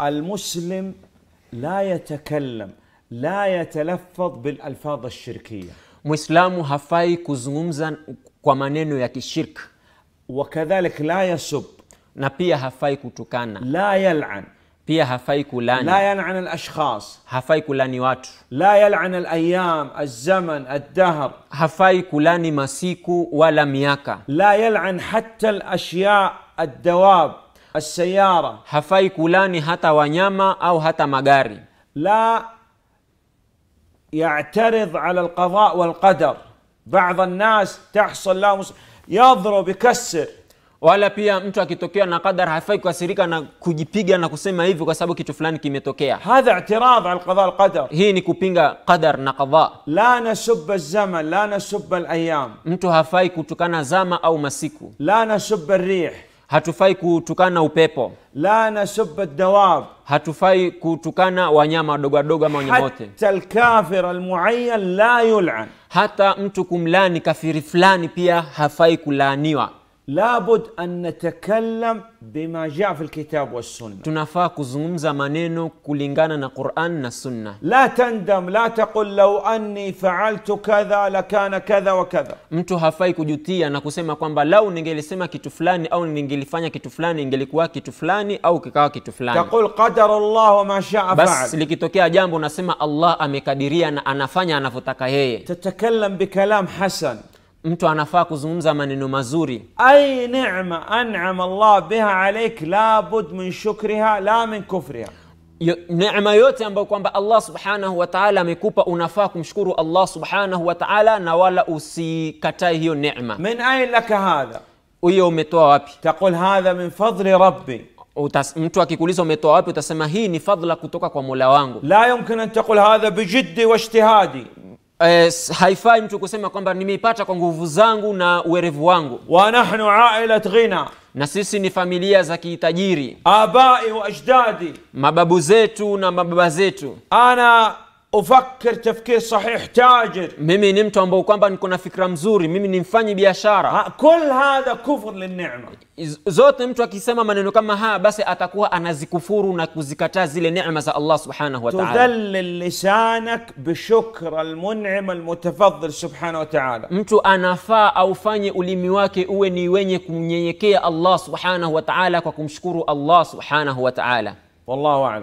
المسلم لا يتكلم لا يتلفظ بالالفاظ الشركيه مسلم هفاي كوزومزان كومانينو ياكي الشرك وكذلك لا يسب نبي هفاي كوتوكانا لا يلعن بيا هفاي كولاني لا يلعن الاشخاص هفاي كولاني وات لا يلعن الايام الزمن الدهر هفاي كولاني ماسيكو ولا مياكا لا يلعن حتى الاشياء الدواب السيارة هفاي كولاني حتى ونياما أو حتى مغاري لا يعترض على القضاء والقدر بعض الناس تحصل لا يضرب يكسر ولا بيا mtu akitokea na qadar hafai kuasirika na kujipiga na kusema hivi kwa sababu kitu fulani kimetokea هذا اعتراض على القضاء والقدر هي ni kupinga qadar na لا نسب الزمن لا نسب الايام mtu hafai kutukana zama au masiku لا نسب الريح hatufai kutukana upepo la nasub dawab hatufai kutukana wanyama wadogo wadogo ama wanyama hata la yul'an hata mtu kumlani kafiri fulani pia hafai kulaaniwa لابد ان نتكلم بما جاء في الكتاب والسنه تنافاك زومزا مانينو كولينغانا نا قران لا تندم لا تقل لو اني فعلت كذا لكان كذا وكذا انت هفاي كجوتيا نا كوسما كوامبا لو نينجيلي سيما كيتو او نينجيلي فانيا كيتو فلاني كوا كيتو او كيكاوا كيتو تقول قدر الله ما شاء فعل بس لكيتوكيا جامبو نسما الله امي كاديريا انا فانيا انا فوتاكا تتكلم بكلام حسن mtu anafaa kuzungumza maneno mazuri ai nema anama llah biha alaik labud min shukriha la min kufriha nema yote ambayo kwamba allah subhanahu wataala amekupa unafaa kumshukuru allah subhanahu wataala na wala usikatae hiyo nema min ain laka hadha hiyo umetoa wapi taqul hadha min fadli rabbi Utas, mtu akikuuliza umetoa wapi utasema hii ni fadhla kutoka kwa mola wangu la yumkin an taqul hadha bijiddi wa ijtihadi eh, haifai mtu kusema kwamba nimeipata kwa nguvu zangu na uwerevu wangu wa nahnu ailat ghina na sisi ni familia za kitajiri abai wa ajdadi mababu zetu na mababa zetu ana افكر تفكير صحيح تاجر ميمي نمتو امبو كوامبا نكون فكرة مزوري ميمي نمفاني بيشارة كل هذا كفر للنعمة زوت نمتو اكيسما ما ننو كما ها بس اتاكوها انا زي كفور ناكو زي كتا زي لنعمة زي الله سبحانه وتعالى تذلل لسانك بشكر المنعم المتفضل سبحانه وتعالى نمتو انا فا او فاني اولي واكي اوه نيويني كمنيكي الله سبحانه وتعالى وكم شكور الله سبحانه وتعالى والله اعلم